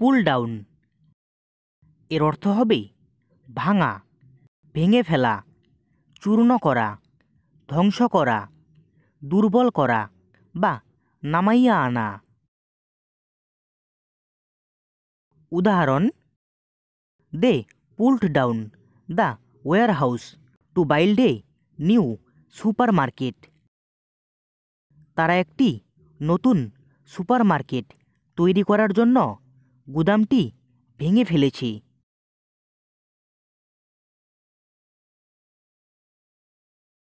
pull down এর অর্থ হবে ভাঙা ভেঙে ফেলা চূর্ণ করা ধ্বংস করা দুর্বল করা বা নামাইয়া আনা উদাহরণ they pulled down the warehouse to build a new supermarket তারা একটি নতুন সুপার মার্কেট তৈরি করার জন্য গুদামটি ভেঙে ফেলেছি